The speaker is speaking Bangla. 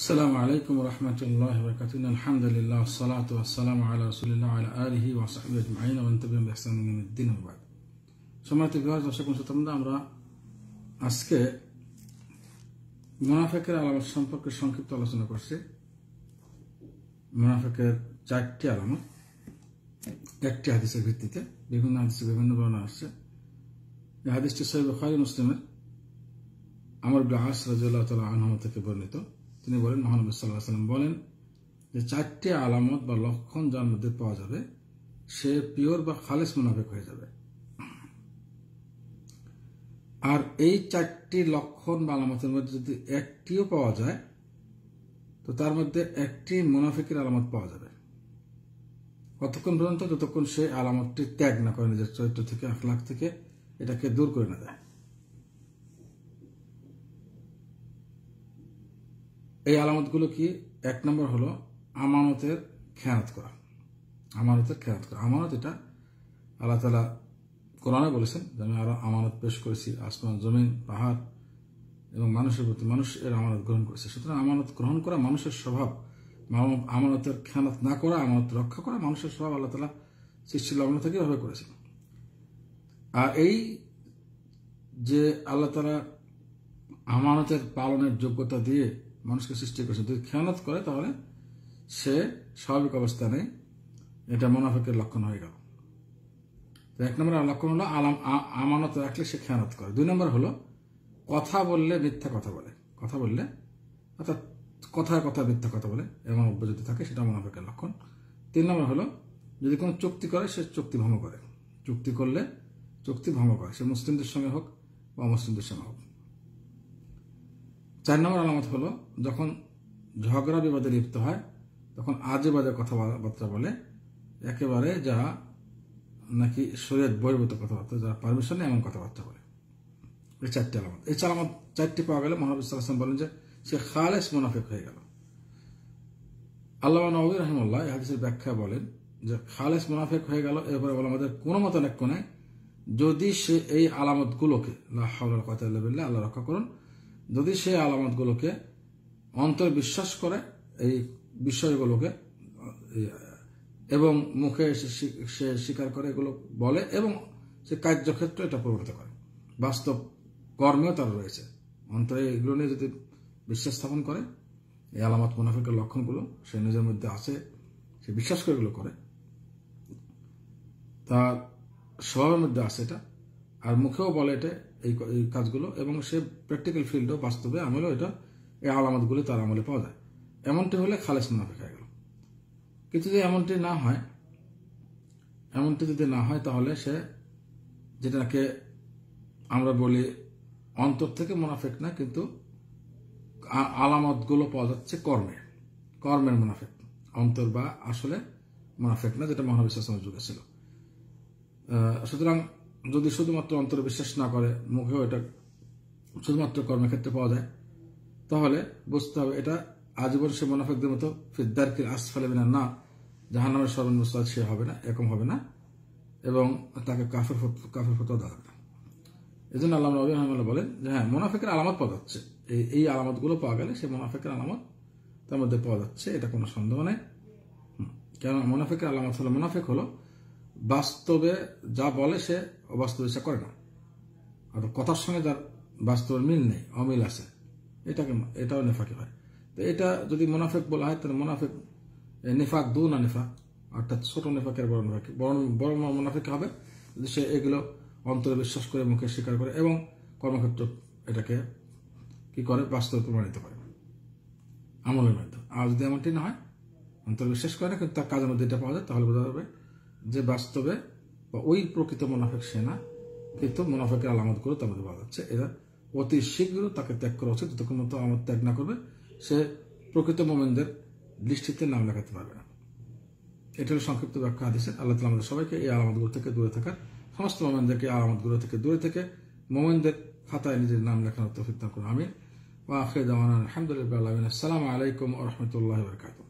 السلام عليكم ورحمة الله وبركاته الحمد لله والصلاة والسلام على رسول الله وعلى آله وصحبه أجمعين ومن تبعهم بإحسان من الدين وبعد سمعت الجواز نشكو نشتم دام را أسكى منافقة على بس سمحك الشنكة تلا سنة كرسي منافقة جاكتة على ما جاكتة هذه سبب تيتة بيكون هذا سبب إنه بنا أسكى هذه سبب خير مسلم أمر بعاص رضي الله تعالى عنه متكبر نتو তিনি বলেন মহানবী সাল্লাহ সাল্লাম বলেন যে চারটি আলামত বা লক্ষণ যার মধ্যে পাওয়া যাবে সে পিওর বা খালেস মুনাফেক হয়ে যাবে আর এই চারটি লক্ষণ বা আলামতের মধ্যে যদি একটিও পাওয়া যায় তো তার মধ্যে একটি মুনাফিকের আলামত পাওয়া যাবে কতক্ষণ পর্যন্ত যতক্ষণ সে আলামতটি ত্যাগ না করে নিজের চরিত্র থেকে আখলাখ থেকে এটাকে দূর করে না দেয় এই আলামতগুলো কি এক নম্বর হলো আমানতের খেয়ানত করা আমানতের খেয়ানত করা আমানত এটা আল্লাহ তালা কোরআনে বলেছেন যে আমি আরো আমানত পেশ করেছি আসমান জমিন পাহাড় এবং মানুষের প্রতি মানুষ এর আমানত গ্রহণ করেছে সুতরাং আমানত গ্রহণ করা মানুষের স্বভাব আমানতের খেয়ানত না করা আমানত রক্ষা করা মানুষের স্বভাব আল্লাহ তালা সৃষ্টি লগ্ন থেকে ভাবে করেছেন আর এই যে আল্লাহ তালা আমানতের পালনের যোগ্যতা দিয়ে মানুষকে সৃষ্টি করেছে যদি খেয়ানত করে তাহলে সে স্বাভাবিক অবস্থা নেই এটা মোনাফেকের লক্ষণ হয়ে গেল তো এক নম্বর লক্ষণ হলো আলাম আমানত রাখলে সে খেয়ানত করে দুই নম্বর হলো কথা বললে মিথ্যা কথা বলে কথা বললে অর্থাৎ কথায় কথা মিথ্যা কথা বলে এবং অব্যাহত থাকে সেটা মোনাফেকের লক্ষণ তিন নম্বর হলো যদি কোনো চুক্তি করে সে চুক্তি ভঙ্গ করে চুক্তি করলে চুক্তি ভঙ্গ করে সে মুসলিমদের সঙ্গে হোক বা অমুসলিমদের সঙ্গে হোক চার নম্বর আলামত হলো যখন ঝগড়া বিবাদে লিপ্ত হয় তখন আজে বাজে কথাবার্তা বলে একেবারে যা নাকি শরীর বহির্ভূত কথাবার্তা যা পারমিশন এমন কথাবার্তা বলে এই চারটি আলামত এই চালামত চারটি পাওয়া গেলে মহানবী সাল্লাম বলেন যে সে খালেস মুনাফিক হয়ে গেল আল্লাহ নবী রহমুল্লাহ এই হাদিসের ব্যাখ্যা বলেন যে খালেস মুনাফিক হয়ে গেল এরপরে বলে আমাদের কোনো মতন এক কোনায় যদি সে এই আলামতগুলোকে না হাওলার কথা আল্লাহ রক্ষা করুন যদি সে আলামতগুলোকে অন্তর বিশ্বাস করে এই বিষয়গুলোকে এবং মুখে সে স্বীকার করে এগুলো বলে এবং সে কার্যক্ষেত্র এটা প্রবর্তিত করে বাস্তব কর্মেও তার রয়েছে অন্তরে এগুলো নিয়ে যদি বিশ্বাস স্থাপন করে এই আলামত মুনাফিকের লক্ষণগুলো সে নিজের মধ্যে আছে সে বিশ্বাস করে এগুলো করে তার স্বভাবের মধ্যে আছে এটা আর মুখেও বলে এটা এই কাজগুলো এবং সে প্র্যাকটিক্যাল ফিল্ডও বাস্তবে আমলেও এটা এই আলামতগুলি তার আমলে পাওয়া যায় এমনটি হলে খালেস মুনাফিক হয়ে গেল কিন্তু যদি এমনটি না হয় এমনটি যদি না হয় তাহলে সে যেটাকে আমরা বলি অন্তর থেকে মুনাফেক না কিন্তু আলামতগুলো পাওয়া যাচ্ছে কর্মে কর্মের মুনাফেক অন্তর বা আসলে মুনাফেক না যেটা মহানবী যুগে ছিল সুতরাং যদি শুধুমাত্র অন্তরে বিশ্বাস না করে মুখেও এটা শুধুমাত্র কর্মক্ষেত্রে পাওয়া যায় তাহলে বুঝতে হবে এটা আজীবন সে মোনাফেকদের মতো ফিদ্দারকির আস ফেলবে না না জাহান নামের স্মরণ সর্বনিস্তাদ সে হবে না এরকম হবে না এবং তাকে কাফের কাফের ফতোয়া দেওয়া না এই জন্য আল্লাহ রবি আহমদুল্লাহ বলেন যে হ্যাঁ মোনাফেকের আলামত পাওয়া যাচ্ছে এই এই আলামতগুলো পাওয়া গেলে সে মোনাফেকের আলামত তার মধ্যে পাওয়া যাচ্ছে এটা কোনো সন্দেহ নেই কেন মোনাফেকের আলামত হলো মোনাফেক হলো বাস্তবে যা বলে সে অবাস্তবে সে করে না আর কথার সঙ্গে তার বাস্তবের মিল নেই অমিল আছে এটাকে এটাও নেফাকে হয় তো এটা যদি মোনাফেক বলা হয় তাহলে মোনাফেক নেফাক দু না নেফাক অর্থাৎ ছোট নেফাকের বড় নেফাকে বড় মোনাফেক হবে যদি সে এগুলো অন্তরে বিশ্বাস করে মুখে স্বীকার করে এবং কর্মক্ষেত্র এটাকে কি করে বাস্তবে প্রমাণিত করে আমলের মাধ্যমে আর যদি এমনটি না হয় অন্তর বিশ্বাস করে না কিন্তু তার কাজের মধ্যে এটা পাওয়া যায় তাহলে বোঝা যাবে যে বাস্তবে বা ওই প্রকৃত সে সেনা কিন্তু মুনাফাকে আলামত করে তোমাকে বাজাচ্ছে এরা অতি শীঘ্র তাকে ত্যাগ করা উচিত যতক্ষণ মতো আমার ত্যাগ না করবে সে প্রকৃত মোমেনদের দৃষ্টিতে নাম লেখাতে পারবে না এটা হল সংক্ষিপ্ত ব্যাখ্যা আদেশে আল্লাহ তালা আমাদের সবাইকে এই আলামতগুলো থেকে দূরে থাকার সমস্ত মোমেনদেরকে আলামতগুলো থেকে দূরে থেকে মোমেনদের খাতায় নিজের নাম লেখানোর তফিক না করুন আমি ওয়া দাওয়ান আলহামদুলিল্লাহ আলাইকুম রহমতুল্লাহ বরকাতু